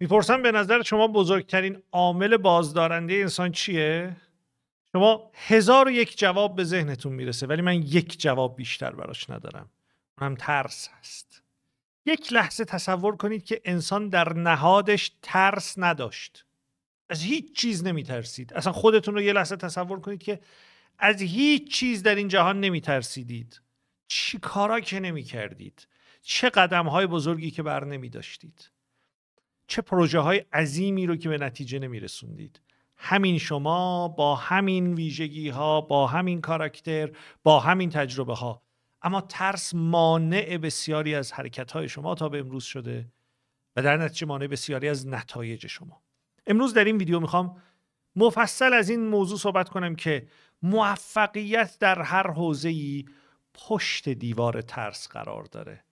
میپرسم به نظر شما بزرگترین عامل بازدارنده انسان چیه؟ شما هزار و یک جواب به ذهنتون میرسه ولی من یک جواب بیشتر براش ندارم هم ترس هست یک لحظه تصور کنید که انسان در نهادش ترس نداشت از هیچ چیز نمیترسید اصلا خودتون رو یه لحظه تصور کنید که از هیچ چیز در این جهان نمیترسیدید چی کارا که نمیکردید چه قدم های بزرگی که بر نمی داشتید چه پروژه های عظیمی رو که به نتیجه نمیرسوندید همین شما با همین ویژگی ها با همین کاراکتر با همین تجربه ها اما ترس مانع بسیاری از حرکت های شما تا به امروز شده و در نتیجه مانع بسیاری از نتایج شما امروز در این ویدیو میخوام مفصل از این موضوع صحبت کنم که موفقیت در هر حوزه‌ای پشت دیوار ترس قرار داره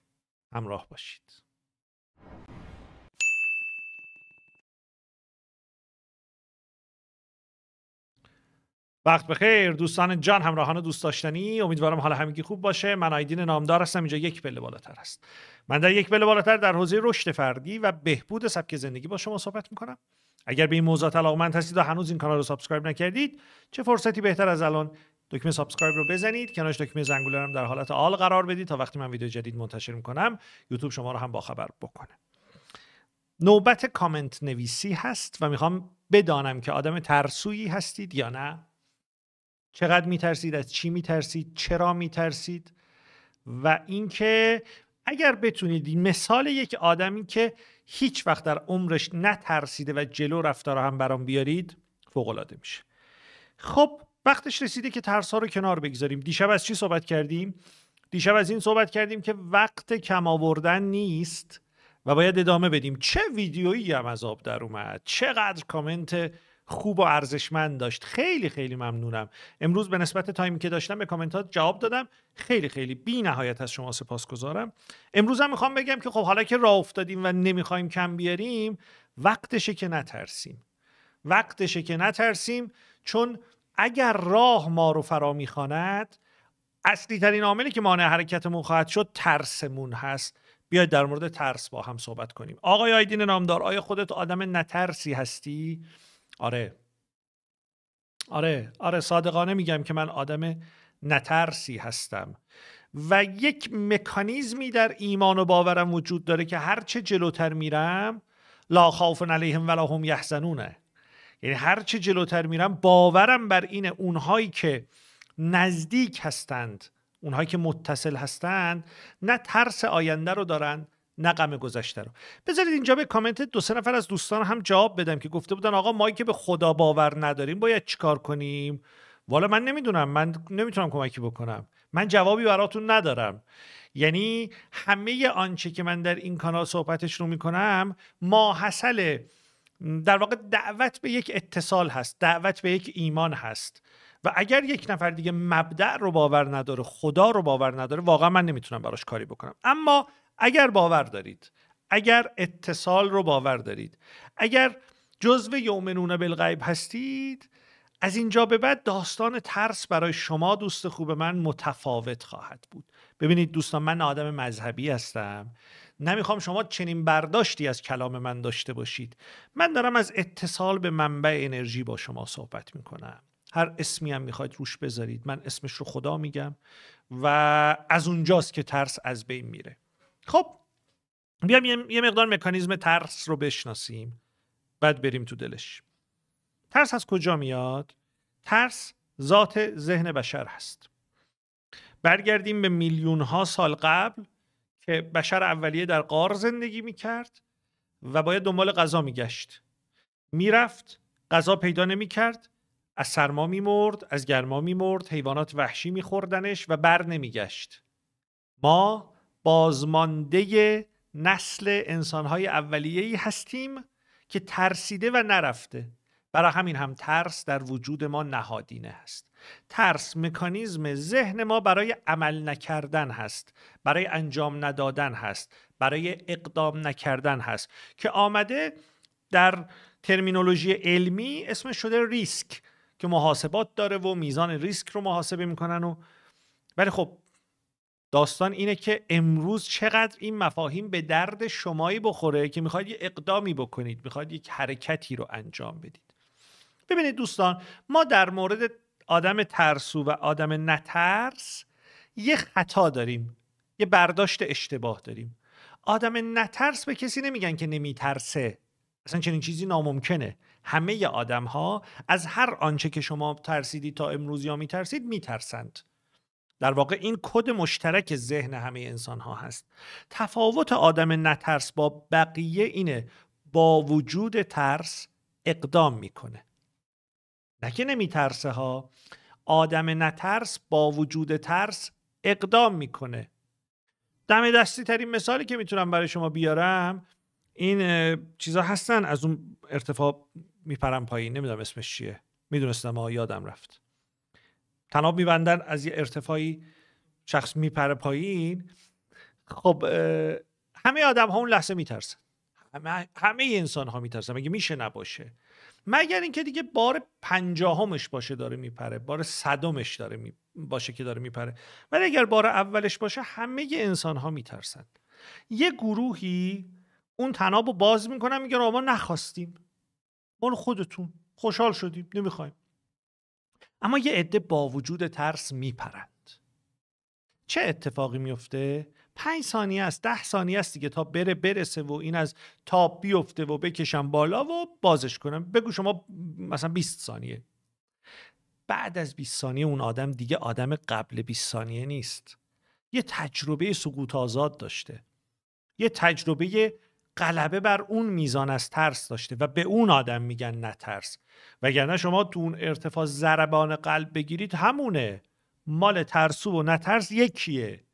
همراه باشید وقت بخیر دوستان جان همراهان دوست داشتنی امیدوارم حال همگی خوب باشه من آیدین نامدار هستم اینجا یک پله بالاتر است من در یک پله بالاتر در حوزه رشد فردی و بهبود سبک زندگی با شما صحبت میکنم اگر به این موضوع علاقمند هستید و هنوز این کانال رو سابسکرایب نکردید چه فرصتی بهتر از الان دکمه سابسکرایب رو بزنید کنارش دکمه زنگوله هم در حالت آل قرار بدید تا وقتی من ویدیو جدید منتشر میکنم یوتیوب شما رو هم باخبر بکنه نوبت کامنت نویسی هست و میخوام بدانم که آدم ترسویی هستید یا نه چقدر میترسید از چی میترسید چرا میترسید و اینکه اگر بتونید مثال یک آدمی که هیچ وقت در عمرش نترسیده و جلو رفتار رو هم برام بیارید فوق العاده میشه خب وقتش رسیده که ترس رو کنار بگذاریم دیشب از چی صحبت کردیم دیشب از این صحبت کردیم که وقت کم آوردن نیست و باید ادامه بدیم چه ویدیویی هم از آب در اومد چقدر کامنت خوب و ارزشمند داشت خیلی خیلی ممنونم امروز به نسبت تایمی که داشتم به کامنت جواب دادم خیلی خیلی بی نهایت از شما گذارم امروز هم میخوام بگم که خب حالا که راه افتادیم و نمیخوایم کم بیاریم وقتشه که نترسیم وقتشه که نترسیم چون اگر راه ما رو فرا میخواند اصلی ترین عاملی که مانع حرکتمون خواهد شد ترسمون هست بیاید در مورد ترس با هم صحبت کنیم آقای آیدین نامدار آیا خودت آدم نترسی هستی آره آره آره صادقانه میگم که من آدم نترسی هستم و یک مکانیزمی در ایمان و باورم وجود داره که هرچه جلوتر میرم لا خوف علیهم ولا هم یحزنونه یعنی هرچه جلوتر میرم باورم بر اینه اونهایی که نزدیک هستند اونهایی که متصل هستند نه ترس آینده رو دارند نه گذشته رو بذارید اینجا به کامنت دو سه نفر از دوستان هم جواب بدم که گفته بودن آقا ما که به خدا باور نداریم باید چیکار کنیم والا من نمیدونم من نمیتونم کمکی بکنم من جوابی براتون ندارم یعنی همه آنچه که من در این کانال صحبتش رو میکنم حسل در واقع دعوت به یک اتصال هست دعوت به یک ایمان هست و اگر یک نفر دیگه مبدع رو باور نداره خدا رو باور نداره واقعا من نمیتونم براش کاری بکنم اما اگر باور دارید اگر اتصال رو باور دارید اگر جزو یومنون بالغیب هستید از اینجا به بعد داستان ترس برای شما دوست خوب من متفاوت خواهد بود ببینید دوستان من آدم مذهبی هستم نمیخوام شما چنین برداشتی از کلام من داشته باشید من دارم از اتصال به منبع انرژی با شما صحبت میکنم هر اسمی هم میخواید روش بذارید من اسمش رو خدا میگم و از اونجاست که ترس از بین میره خب بیایم یه مقدار مکانیزم ترس رو بشناسیم بعد بریم تو دلش ترس از کجا میاد ترس ذات ذهن بشر هست برگردیم به میلیون ها سال قبل که بشر اولیه در قار زندگی میکرد و باید دنبال غذا میگشت میرفت غذا پیدا نمیکرد از سرما میمرد از گرما میمرد حیوانات وحشی میخوردنش و بر نمیگشت ما بازمانده نسل انسانهای اولیه‌ای هستیم که ترسیده و نرفته برای همین هم ترس در وجود ما نهادینه هست ترس مکانیزم ذهن ما برای عمل نکردن هست برای انجام ندادن هست برای اقدام نکردن هست که آمده در ترمینولوژی علمی اسم شده ریسک که محاسبات داره و میزان ریسک رو محاسبه میکنن و ولی خب داستان اینه که امروز چقدر این مفاهیم به درد شمایی بخوره که میخواید یه اقدامی بکنید میخواید یک حرکتی رو انجام بدید ببینید دوستان ما در مورد آدم ترسو و آدم نترس یه خطا داریم یه برداشت اشتباه داریم آدم نترس به کسی نمیگن که نمیترسه اصلا چنین چیزی ناممکنه همه آدم ها از هر آنچه که شما ترسیدید تا امروز یا میترسید میترسند در واقع این کد مشترک ذهن همه انسان ها هست تفاوت آدم نترس با بقیه اینه با وجود ترس اقدام میکنه نه که نمیترسه ها آدم نترس با وجود ترس اقدام میکنه دم دستی ترین مثالی که میتونم برای شما بیارم این چیزا هستن از اون ارتفاع میپرم پایین نمیدونم اسمش چیه میدونستم ها یادم رفت تناب میبندن از یه ارتفاعی شخص میپره پایین خب همه آدم ها اون لحظه میترسن همه, همه انسان ها میترسن مگه میشه نباشه مگر اینکه دیگه بار پنجاهمش باشه داره میپره بار صدمش داره باشه که داره میپره ولی اگر بار اولش باشه همه انسان ها میترسن یه گروهی اون تناب رو باز میکنن میگن ما نخواستیم مال خودتون خوشحال شدیم نمیخوایم اما یه عده با وجود ترس میپرند چه اتفاقی میفته پنج ثانیه است ده ثانیه است دیگه تا بره برسه و این از تا بیفته و بکشم بالا و بازش کنم بگو شما مثلا 20 ثانیه بعد از 20 ثانیه اون آدم دیگه آدم قبل 20 ثانیه نیست یه تجربه سقوط آزاد داشته یه تجربه غلبه بر اون میزان از ترس داشته و به اون آدم میگن نترس وگرنه شما تو اون ارتفاع ضربان قلب بگیرید همونه مال ترسو و نترس یکیه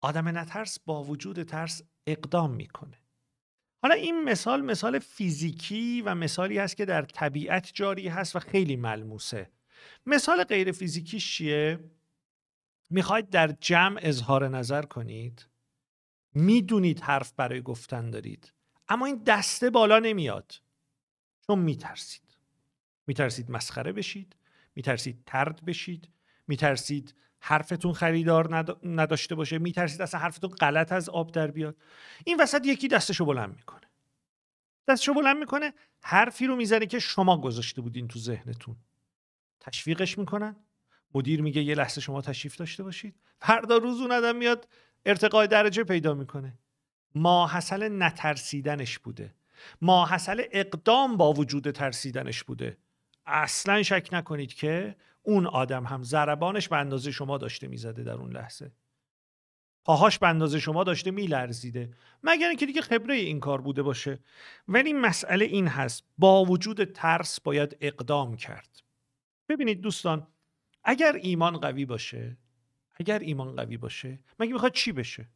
آدم نترس با وجود ترس اقدام میکنه حالا این مثال مثال فیزیکی و مثالی هست که در طبیعت جاری هست و خیلی ملموسه مثال غیر فیزیکی چیه میخواید در جمع اظهار نظر کنید میدونید حرف برای گفتن دارید اما این دسته بالا نمیاد چون میترسید میترسید مسخره بشید میترسید ترد بشید میترسید حرفتون خریدار نداشته باشه میترسید اصلا حرفتون غلط از آب در بیاد این وسط یکی دستشو بلند میکنه دستشو بلند میکنه حرفی رو میزنه که شما گذاشته بودین تو ذهنتون تشویقش میکنن مدیر میگه یه لحظه شما تشریف داشته باشید فردا روز اون آدم میاد ارتقاء درجه پیدا میکنه ماحصل نترسیدنش بوده ماحصل اقدام با وجود ترسیدنش بوده اصلا شک نکنید که اون آدم هم زربانش به اندازه شما داشته میزده در اون لحظه پاهاش به اندازه شما داشته میلرزیده مگر اینکه دیگه خبره این کار بوده باشه ولی مسئله این هست با وجود ترس باید اقدام کرد ببینید دوستان اگر ایمان قوی باشه اگر ایمان قوی باشه مگه میخواد چی بشه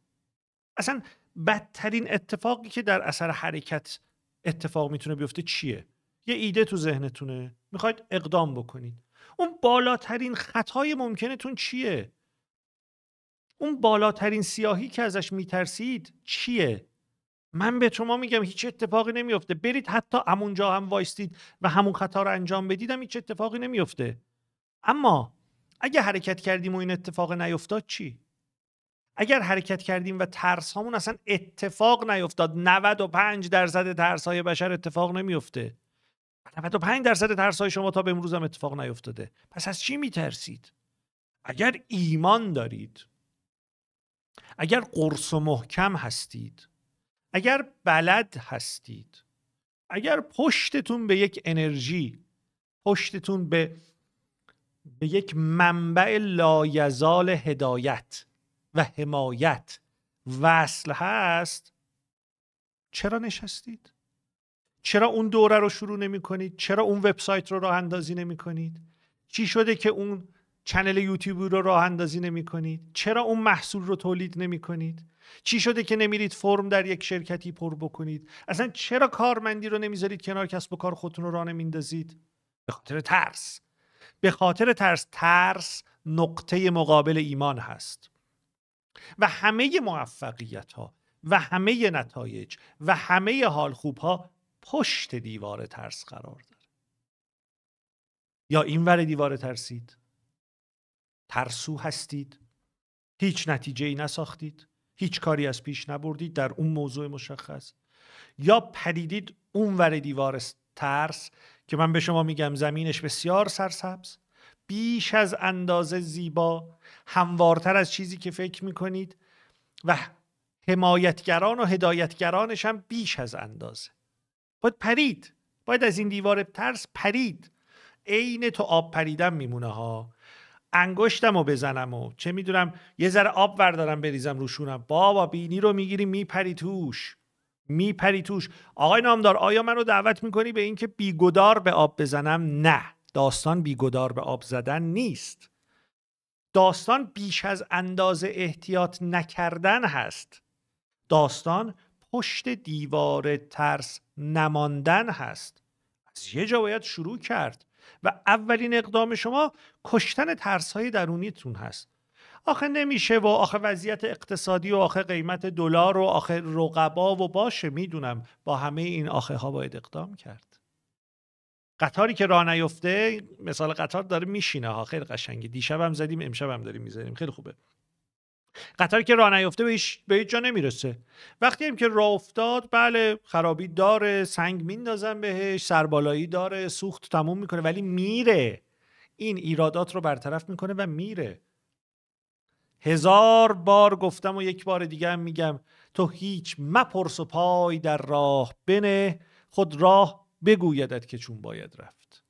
اصلا بدترین اتفاقی که در اثر حرکت اتفاق میتونه بیفته چیه یه ایده تو ذهنتونه میخواید اقدام بکنید اون بالاترین خطای ممکنتون چیه اون بالاترین سیاهی که ازش میترسید چیه من به شما میگم هیچ اتفاقی نمیفته برید حتی همونجا هم وایستید و همون خطا رو انجام بدیدم هیچ اتفاقی نمیفته اما اگه حرکت کردیم و این اتفاق نیفتاد چی اگر حرکت کردیم و ترس هامون اصلا اتفاق نیفتاد 95 درصد ترس های بشر اتفاق نمیفته 95 درصد ترس های شما تا به امروز هم اتفاق نیفتاده پس از چی میترسید اگر ایمان دارید اگر قرص و محکم هستید اگر بلد هستید اگر پشتتون به یک انرژی پشتتون به به یک منبع لایزال هدایت و حمایت وصل هست چرا نشستید چرا اون دوره رو شروع نمی کنید چرا اون وبسایت رو راه اندازی نمی کنید چی شده که اون چنل یوتیوب رو راه اندازی نمی کنید چرا اون محصول رو تولید نمی کنید چی شده که نمیرید فرم در یک شرکتی پر بکنید اصلا چرا کارمندی رو نمیذارید کنار کسب و کار خودتون رو راه نمیندازید به خاطر ترس به خاطر ترس ترس نقطه مقابل ایمان هست و همه موفقیت ها و همه نتایج و همه حال خوب ها پشت دیوار ترس قرار داره یا این ور دیوار ترسید ترسو هستید هیچ نتیجه ای نساختید هیچ کاری از پیش نبردید در اون موضوع مشخص یا پدیدید اون ور دیوار ترس که من به شما میگم زمینش بسیار سرسبز بیش از اندازه زیبا هموارتر از چیزی که فکر میکنید و حمایتگران و هدایتگرانش هم بیش از اندازه باید پرید باید از این دیوار ترس پرید عین تو آب پریدم میمونه ها انگشتم رو بزنم و چه میدونم یه ذره آب بردارم بریزم روشونم بابا بینی رو میگیری میپری توش میپری توش آقای نامدار آیا منو دعوت میکنی به اینکه بیگدار به آب بزنم نه داستان بیگدار به آب زدن نیست داستان بیش از اندازه احتیاط نکردن هست داستان پشت دیوار ترس نماندن هست از یه جا باید شروع کرد و اولین اقدام شما کشتن ترس های درونیتون هست آخه نمیشه و آخه وضعیت اقتصادی و آخه قیمت دلار و آخه رقبا و باشه میدونم با همه این آخه ها باید اقدام کرد قطاری که راه نیفته مثال قطار داره میشینه ها خیلی قشنگه دیشبم زدیم امشبم داریم میزنیم خیلی خوبه قطاری که راه نیفته به هیچ به جا نمیرسه وقتی هم که راه افتاد بله خرابی داره سنگ میندازن بهش سربالایی داره سوخت تموم میکنه ولی میره این ایرادات رو برطرف میکنه و میره هزار بار گفتم و یک بار دیگه هم میگم تو هیچ مپرس و پای در راه بنه خود راه بگویدت که چون باید رفت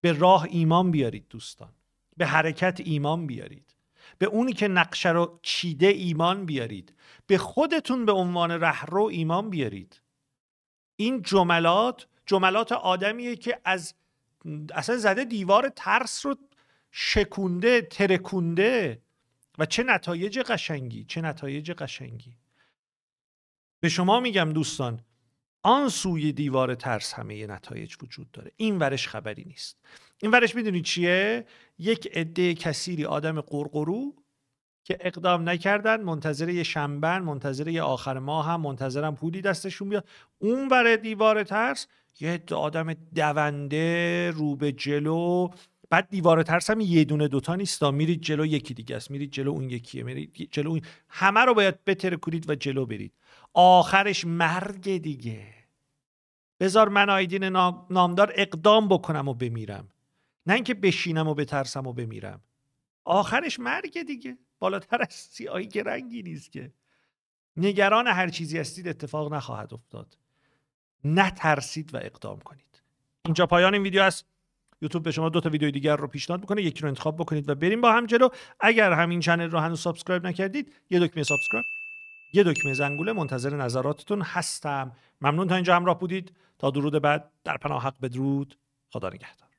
به راه ایمان بیارید دوستان به حرکت ایمان بیارید به اونی که نقشه رو چیده ایمان بیارید به خودتون به عنوان رهرو ایمان بیارید این جملات جملات آدمیه که از اصلا زده دیوار ترس رو شکونده ترکونده و چه نتایج قشنگی چه نتایج قشنگی به شما میگم دوستان آن سوی دیوار ترس همه یه نتایج وجود داره این ورش خبری نیست این ورش میدونی چیه یک عده کثیری آدم قرقرو که اقدام نکردن منتظر یه شنبن منتظر یه آخر ماه هم منتظرم پولی دستشون بیاد اون ور دیوار ترس یه عده آدم دونده رو به جلو بعد دیوار ترس هم یه دونه دوتا نیستا میرید جلو یکی دیگه است میرید جلو اون یکیه میرید جلو اون... همه رو باید بترکورید و جلو برید آخرش مرگ دیگه بذار من آیدین نامدار اقدام بکنم و بمیرم نه اینکه بشینم و بترسم و بمیرم آخرش مرگ دیگه بالاتر از سیاهی که رنگی نیست که نگران هر چیزی هستید اتفاق نخواهد افتاد نترسید و اقدام کنید اینجا پایان این ویدیو است یوتیوب به شما دو تا ویدیو دیگر رو پیشنهاد میکنه یکی رو انتخاب بکنید و بریم با هم جلو اگر همین چنل رو هنوز سابسکرایب نکردید یه دکمه سابسکرایب یه دکمه زنگوله منتظر نظراتتون هستم ممنون تا اینجا همراه بودید تا درود بعد در پناه حق بدرود خدا نگهدار